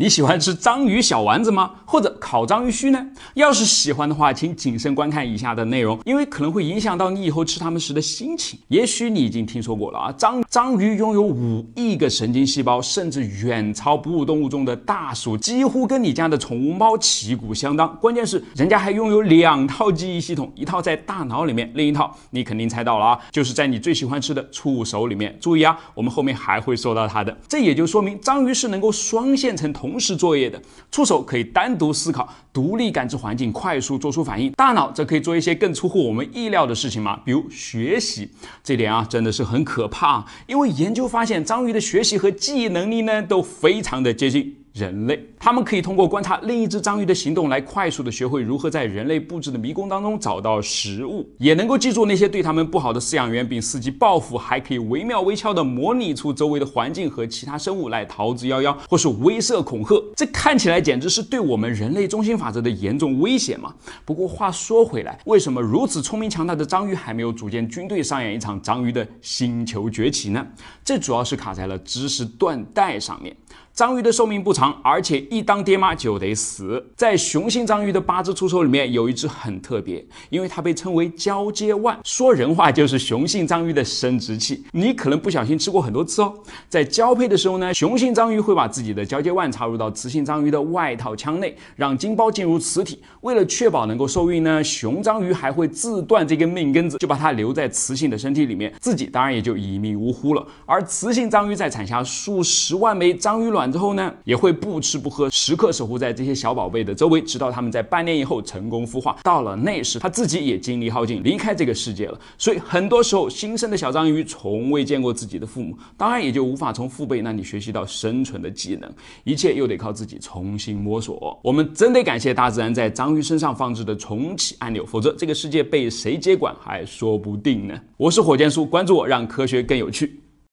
你喜欢吃章鱼小丸子吗？或者烤章鱼须呢？要是喜欢的话，请谨慎观看以下的内容，因为可能会影响到你以后吃它们时的心情。也许你已经听说过了啊，章章鱼拥有五亿个神经细胞，甚至远超哺乳动物中的大鼠，几乎跟你家的宠物猫旗鼓相当。关键是人家还拥有两套记忆系统，一套在大脑里面，另一套你肯定猜到了啊，就是在你最喜欢吃的触手里面。注意啊，我们后面还会说到它的。这也就说明章鱼是能够双线程同。同时作业的触手可以单独思考、独立感知环境、快速做出反应；大脑则可以做一些更出乎我们意料的事情嘛，比如学习。这点啊，真的是很可怕，因为研究发现，章鱼的学习和记忆能力呢，都非常的接近。人类，他们可以通过观察另一只章鱼的行动来快速的学会如何在人类布置的迷宫当中找到食物，也能够记住那些对他们不好的饲养员，并伺机报复，还可以惟妙惟肖的模拟出周围的环境和其他生物来逃之夭夭，或是威慑恐吓。这看起来简直是对我们人类中心法则的严重威胁嘛。不过话说回来，为什么如此聪明强大的章鱼还没有组建军队，上演一场章鱼的星球崛起呢？这主要是卡在了知识断代上面。章鱼的寿命不长。而且一当爹妈就得死。在雄性章鱼的八只触手里面，有一只很特别，因为它被称为交接腕，说人话就是雄性章鱼的生殖器。你可能不小心吃过很多次哦。在交配的时候呢，雄性章鱼会把自己的交接腕插入到雌性章鱼的外套腔内，让精包进入雌体。为了确保能够受孕呢，雄章鱼还会自断这根命根子，就把它留在雌性的身体里面，自己当然也就一命呜呼了。而雌性章鱼在产下数十万枚章鱼卵之后呢，也会。不吃不喝，时刻守护在这些小宝贝的周围，直到他们在半年以后成功孵化。到了那时，他自己也精力耗尽，离开这个世界了。所以很多时候，新生的小章鱼从未见过自己的父母，当然也就无法从父辈那里学习到生存的技能，一切又得靠自己重新摸索。我们真得感谢大自然在章鱼身上放置的重启按钮，否则这个世界被谁接管还说不定呢。我是火箭叔，关注我，让科学更有趣。